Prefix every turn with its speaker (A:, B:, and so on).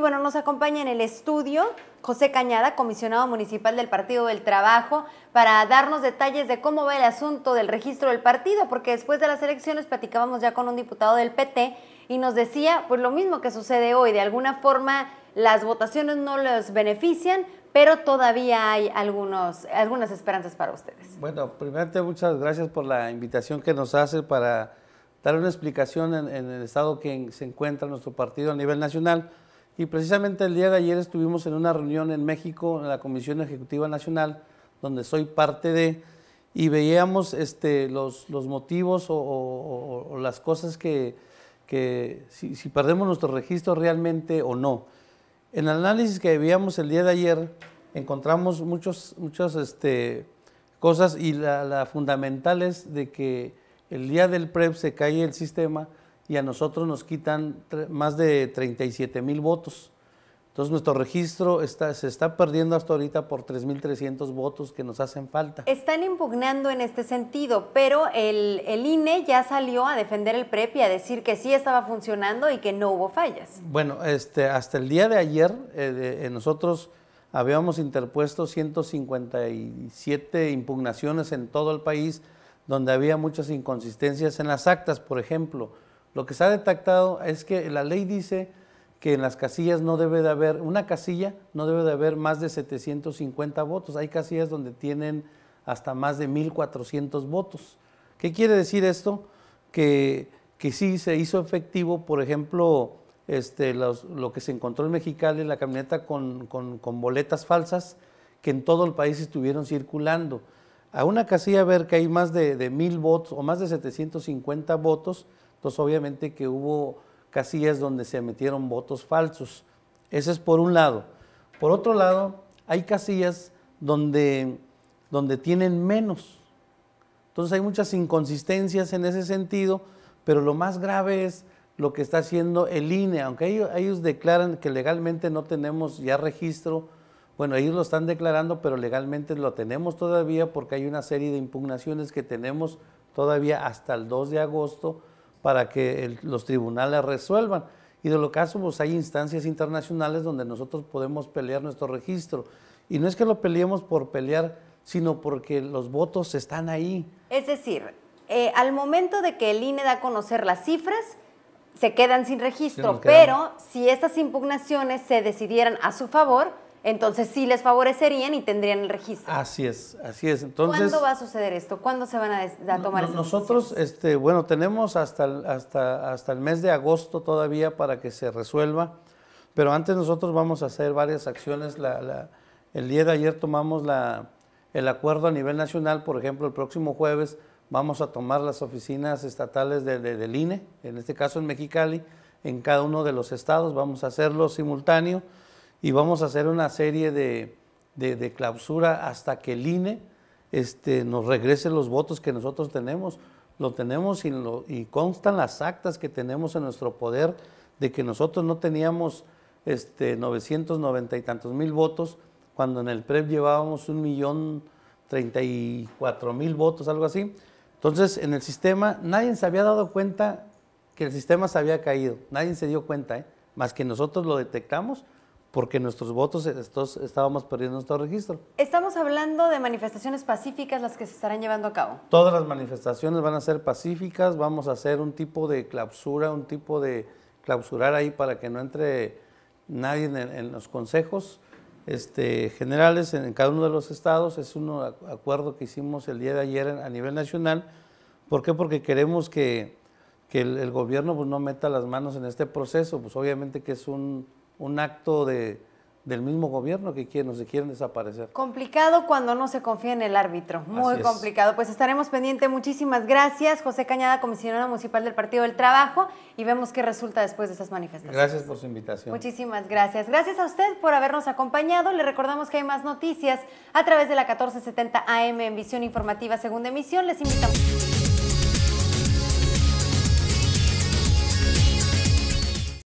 A: bueno, nos acompaña en el estudio José Cañada, comisionado municipal del Partido del Trabajo, para darnos detalles de cómo va el asunto del registro del partido, porque después de las elecciones platicábamos ya con un diputado del PT y nos decía pues lo mismo que sucede hoy, de alguna forma las votaciones no les benefician, pero todavía hay algunos, algunas esperanzas para ustedes.
B: Bueno, primero muchas gracias por la invitación que nos hace para dar una explicación en el estado que se encuentra nuestro partido a nivel nacional. Y precisamente el día de ayer estuvimos en una reunión en México, en la Comisión Ejecutiva Nacional, donde soy parte de, y veíamos este, los, motivos o, las cosas que, si, perdemos nuestro registro realmente o no. En el análisis que veíamos el día de ayer, encontramos muchas este, cosas y la, la fundamental es de que el día del PREP se cae el sistema y a nosotros nos quitan más de 37 mil votos. Entonces nuestro registro está, se está perdiendo hasta ahorita por 3.300 votos que nos hacen falta.
A: Están impugnando en este sentido, pero el, el, INE ya salió a defender el PREP e y a decir que sí estaba funcionando y que no hubo fallas.
B: Bueno, este, hasta el día de ayer eh, eh, nosotros habíamos interpuesto 157 impugnaciones en todo el país donde había muchas inconsistencias en las actas, por ejemplo lo que se ha detectado es que la ley dice que en las casillas no debe de haber, una casilla no debe de haber más de 750 votos. Hay casillas donde tienen hasta más de 1.400 votos. ¿Qué quiere decir esto? Que, que sí se hizo efectivo, por ejemplo, este, lo que se encontró en Mexicali, la camioneta con, con, boletas falsas que en todo el país estuvieron circulando. A una casilla ver que hay más de, de 1.000 votos o más de 750 votos, entonces, obviamente que hubo casillas donde se metieron votos falsos. Ese es por un lado. Por otro lado, hay casillas donde, donde tienen menos. Entonces hay muchas inconsistencias en ese sentido, pero lo más grave es lo que está haciendo el INE. Aunque ellos declaran que legalmente no tenemos ya registro, bueno, ellos lo están declarando, pero legalmente lo tenemos todavía porque hay una serie de impugnaciones que tenemos todavía hasta el 2 de agosto para que los tribunales resuelvan. Y de lo caso, pues hay instancias internacionales donde nosotros podemos pelear nuestro registro. Y no es que lo peleemos por pelear, sino porque los votos están ahí. Es decir, eh, al momento
A: de que el INE da a conocer las cifras, se quedan sin registro, pero si estas impugnaciones se decidieran a su favor, entonces sí les favorecerían y tendrían el registro.
B: Así es, así es. Entonces, ¿Cuándo va
A: a suceder esto? ¿Cuándo se van a, a tomar no,
B: Nosotros, este, bueno, tenemos hasta el, hasta, hasta el mes de agosto todavía para que se resuelva, pero antes nosotros vamos a hacer varias acciones. el día de ayer tomamos la, el acuerdo a nivel nacional, por ejemplo, el próximo jueves vamos a tomar las oficinas estatales de, del INE, en este caso en Mexicali, en cada uno de los estados, vamos a hacerlo simultáneo y vamos a hacer una serie de, clausura hasta que el INE este, nos regrese los votos que nosotros tenemos. Lo tenemos y, constan las actas que tenemos en nuestro poder de que nosotros no teníamos este, 990 y tantos mil votos, cuando en el PREP llevábamos un millón 34 mil votos, algo así. Entonces, en el sistema, nadie se había dado cuenta que el sistema se había caído, nadie se dio cuenta, ¿eh? más que nosotros lo detectamos porque nuestros votos estos, estábamos perdiendo nuestro registro. Estamos
A: hablando de manifestaciones pacíficas las que se estarán llevando a cabo.
B: Todas las manifestaciones van a ser pacíficas, vamos a hacer un tipo de clausura, un tipo de clausurar ahí para que no entre nadie en, los consejos este, generales en, cada uno de los estados. Es un acuerdo que hicimos el día de ayer a nivel nacional. ¿Por qué? Porque queremos que, el, gobierno pues, no meta las manos en este proceso. Pues obviamente que es un un acto de, del mismo gobierno que quieren, se quieren desaparecer.
A: Complicado cuando no se confía en el árbitro, muy complicado. Pues estaremos pendiente. Muchísimas gracias, José Cañada, comisionado municipal del Partido del Trabajo, y vemos qué resulta después de esas manifestaciones.
B: Gracias por su invitación.
A: Muchísimas gracias. Gracias a usted por habernos acompañado. Le recordamos que hay más noticias a través de la 1470 AM en Visión Informativa Segunda Emisión. Les invitamos.